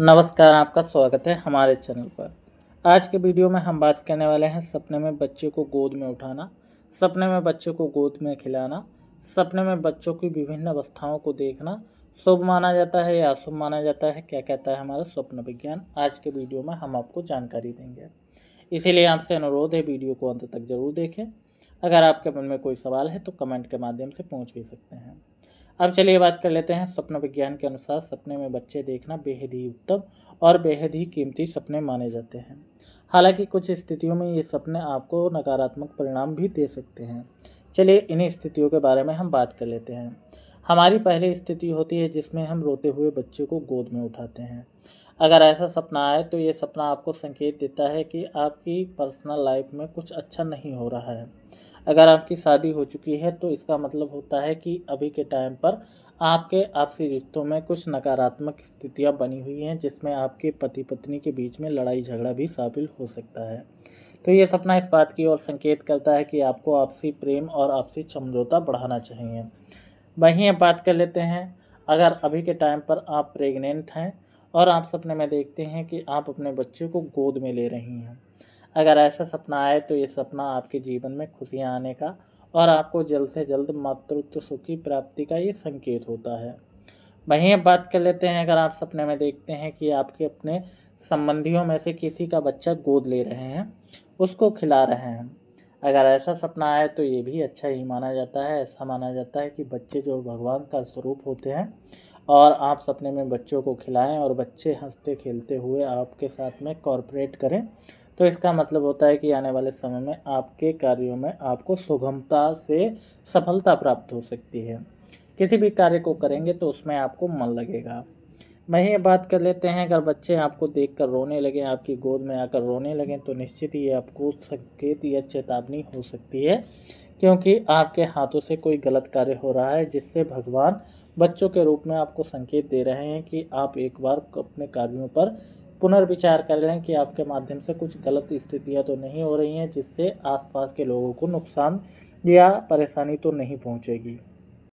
नमस्कार आपका स्वागत है हमारे चैनल पर आज के वीडियो में हम बात करने वाले हैं सपने में बच्चे को गोद में उठाना सपने में बच्चे को गोद में खिलाना सपने में बच्चों की विभिन्न अवस्थाओं को देखना शुभ माना जाता है या अशुभ माना जाता है क्या कहता है हमारा स्वप्न विज्ञान आज के वीडियो में हम आपको जानकारी देंगे इसीलिए आपसे अनुरोध है वीडियो को अंत तक जरूर देखें अगर आपके मन में कोई सवाल है तो कमेंट के माध्यम से पूछ भी सकते हैं अब चलिए बात कर लेते हैं स्वप्न विज्ञान के अनुसार सपने में बच्चे देखना बेहद ही उत्तम और बेहद ही कीमती सपने माने जाते हैं हालांकि कुछ स्थितियों में ये सपने आपको नकारात्मक परिणाम भी दे सकते हैं चलिए इन्हीं स्थितियों के बारे में हम बात कर लेते हैं हमारी पहली स्थिति होती है जिसमें हम रोते हुए बच्चे को गोद में उठाते हैं अगर ऐसा सपना आए तो ये सपना आपको संकेत देता है कि आपकी पर्सनल लाइफ में कुछ अच्छा नहीं हो रहा है अगर आपकी शादी हो चुकी है तो इसका मतलब होता है कि अभी के टाइम पर आपके आपसी रिश्तों में कुछ नकारात्मक स्थितियां बनी हुई हैं जिसमें आपके पति पत्नी के बीच में लड़ाई झगड़ा भी शामिल हो सकता है तो ये सपना इस बात की ओर संकेत करता है कि आपको आपसी प्रेम और आपसी समझौता बढ़ाना चाहिए वहीं अब बात कर लेते हैं अगर अभी के टाइम पर आप प्रेग्नेंट हैं और आप सपने में देखते हैं कि आप अपने बच्चे को गोद में ले रही हैं अगर ऐसा सपना आए तो ये सपना आपके जीवन में खुशियाँ आने का और आपको जल्द से जल्द मातृत्व सुख की प्राप्ति का ये संकेत होता है वहीं अब बात कर लेते हैं अगर आप सपने में देखते हैं कि आपके अपने संबंधियों में से किसी का बच्चा गोद ले रहे हैं उसको खिला रहे हैं अगर ऐसा सपना आए तो ये भी अच्छा ही माना जाता है ऐसा माना जाता है कि बच्चे जो भगवान का स्वरूप होते हैं और आप सपने में बच्चों को खिलाएं और बच्चे हंसते खेलते हुए आपके साथ में कॉरपोरेट करें तो इसका मतलब होता है कि आने वाले समय में आपके कार्यों में आपको सुगमता से सफलता प्राप्त हो सकती है किसी भी कार्य को करेंगे तो उसमें आपको मन लगेगा वहीं बात कर लेते हैं अगर बच्चे आपको देख कर रोने लगें आपकी गोद में आकर रोने लगें तो निश्चित ही आपको संकेत या चेतावनी हो सकती है क्योंकि आपके हाथों से कोई गलत कार्य हो रहा है जिससे भगवान बच्चों के रूप में आपको संकेत दे रहे हैं कि आप एक बार अपने कार्यों पर पुनर्विचार कर लें कि आपके माध्यम से कुछ गलत स्थितियां तो नहीं हो रही हैं जिससे आसपास के लोगों को नुकसान या परेशानी तो नहीं पहुंचेगी